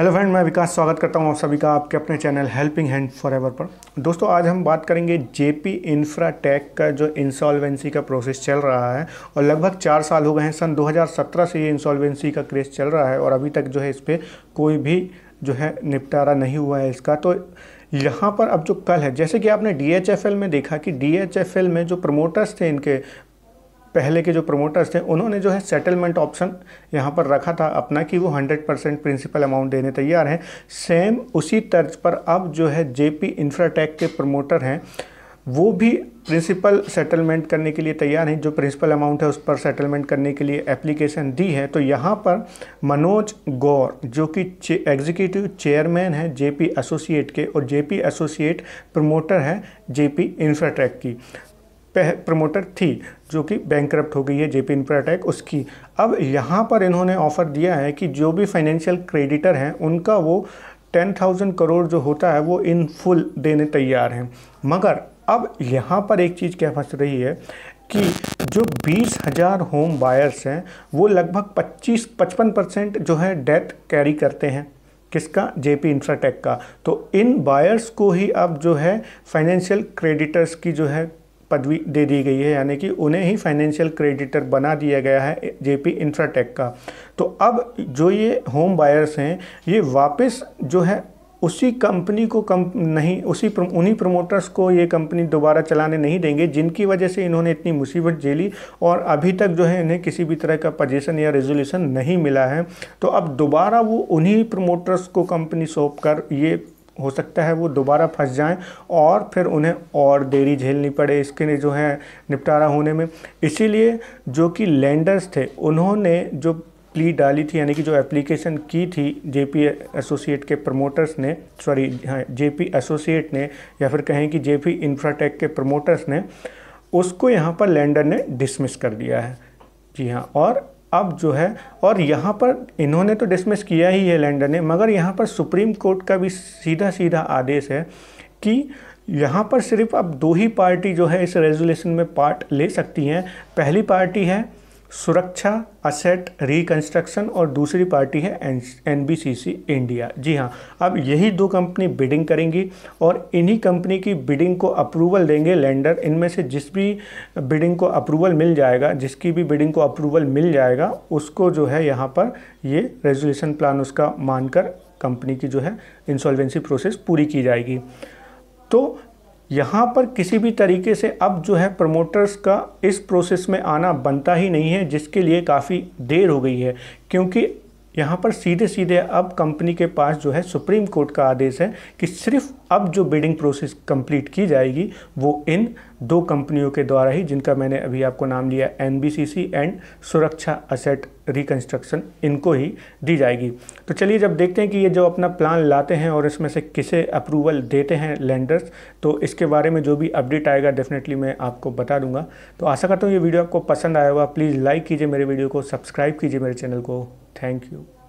Hello friend मैं विकास स्वागत करता हूं आप सभी का आपके अपने channel helping hand forever पर दोस्तों आज हम बात करेंगे जेपी इंफ्रा टेक का जो इंसॉल्वेंसी का प्रोसेस चल रहा है और लगभग चार साल हो गए हैं सन 2017 से ये इंसॉल्वेंसी का क्रेज चल रहा है और अभी तक जो है इस पर कोई भी जो है निपटारा नहीं हुआ है इसका तो यहाँ पर अब जो कल है जैसे कि आपने डी में देखा कि डी में जो प्रमोटर्स थे इनके पहले के जो प्रमोटर्स थे उन्होंने जो है सेटलमेंट ऑप्शन यहाँ पर रखा था अपना कि वो 100 परसेंट प्रिंसिपल अमाउंट देने तैयार हैं सेम उसी तर्ज पर अब जो है जेपी इंफ्राटेक के प्रमोटर हैं वो भी प्रिंसिपल सेटलमेंट करने के लिए तैयार हैं जो प्रिंसिपल अमाउंट है उस पर सेटलमेंट करने के लिए एप्लीकेशन दी है तो यहाँ पर मनोज गौर जो कि चे, एग्जीक्यूटिव चेयरमैन है जेपी एसोसिएट के और जेपी एसोसिएट प्रमोटर है जेपी इंफ्राटेक की प्रमोटर थी जो कि बैंक हो गई है जेपी इंफ्राटेक उसकी अब यहाँ पर इन्होंने ऑफ़र दिया है कि जो भी फाइनेंशियल क्रेडिटर हैं उनका वो टेन थाउजेंड करोड़ जो होता है वो इन फुल देने तैयार हैं मगर अब यहाँ पर एक चीज़ क्या फंस रही है कि जो बीस हज़ार होम बायर्स हैं वो लगभग पच्चीस पचपन परसेंट जो है डेट कैरी करते हैं किसका जेपी इंफ्राटेक का तो इन बायर्स को ही अब जो है फाइनेंशियल क्रेडिटर्स की जो है पदवी दे दी गई है यानी कि उन्हें ही फाइनेंशियल क्रेडिटर बना दिया गया है जेपी इंफ्राटेक का तो अब जो ये होम बायर्स हैं ये वापस जो है उसी कंपनी को कम नहीं उसी प्र, उन्हीं प्रमोटर्स को ये कंपनी दोबारा चलाने नहीं देंगे जिनकी वजह से इन्होंने इतनी मुसीबत झेली और अभी तक जो है इन्हें किसी भी तरह का पजेशन या रेजोल्यूशन नहीं मिला है तो अब दोबारा वो उन्हीं प्रमोटर्स को कंपनी सौंप कर ये हो सकता है वो दोबारा फंस जाएं और फिर उन्हें और देरी झेलनी पड़े इसके लिए जो है निपटारा होने में इसीलिए जो कि लैंडर्स थे उन्होंने जो प्ली डाली थी यानी कि जो एप्लीकेशन की थी जेपी एसोसिएट के प्रमोटर्स ने सॉरी हाँ जेपी एसोसिएट ने या फिर कहें कि जेपी इंफ्राटेक के प्रमोटर्स ने उसको यहाँ पर लैंडर ने डिसमिस कर दिया है जी हाँ और अब जो है और यहाँ पर इन्होंने तो डिसमिस किया ही है लैंडर ने मगर यहाँ पर सुप्रीम कोर्ट का भी सीधा सीधा आदेश है कि यहाँ पर सिर्फ अब दो ही पार्टी जो है इस रेजोल्यूशन में पार्ट ले सकती हैं पहली पार्टी है सुरक्षा असेट रिकंस्ट्रक्शन और दूसरी पार्टी है एन इंडिया जी हाँ अब यही दो कंपनी बिडिंग करेंगी और इन्हीं कंपनी की बिडिंग को अप्रूवल देंगे लैंडर इनमें से जिस भी बिडिंग को अप्रूवल मिल जाएगा जिसकी भी बिडिंग को अप्रूवल मिल जाएगा उसको जो है यहाँ पर ये रेजोल्यूशन प्लान उसका मानकर कंपनी की जो है इंसॉल्वेंसी प्रोसेस पूरी की जाएगी तो यहाँ पर किसी भी तरीके से अब जो है प्रमोटर्स का इस प्रोसेस में आना बनता ही नहीं है जिसके लिए काफ़ी देर हो गई है क्योंकि यहाँ पर सीधे सीधे अब कंपनी के पास जो है सुप्रीम कोर्ट का आदेश है कि सिर्फ अब जो बिडिंग प्रोसेस कंप्लीट की जाएगी वो इन दो कंपनियों के द्वारा ही जिनका मैंने अभी आपको नाम लिया एन एंड सुरक्षा असेट रिकन्स्ट्रक्शन इनको ही दी जाएगी तो चलिए जब देखते हैं कि ये जो अपना प्लान लाते हैं और इसमें से किसे अप्रूवल देते हैं लैंडर्स तो इसके बारे में जो भी अपडेट आएगा डेफिनेटली मैं आपको बता दूंगा तो आशा करता हूँ ये वीडियो आपको पसंद आया होगा प्लीज़ लाइक कीजिए मेरे वीडियो को सब्सक्राइब कीजिए मेरे चैनल को Thank you.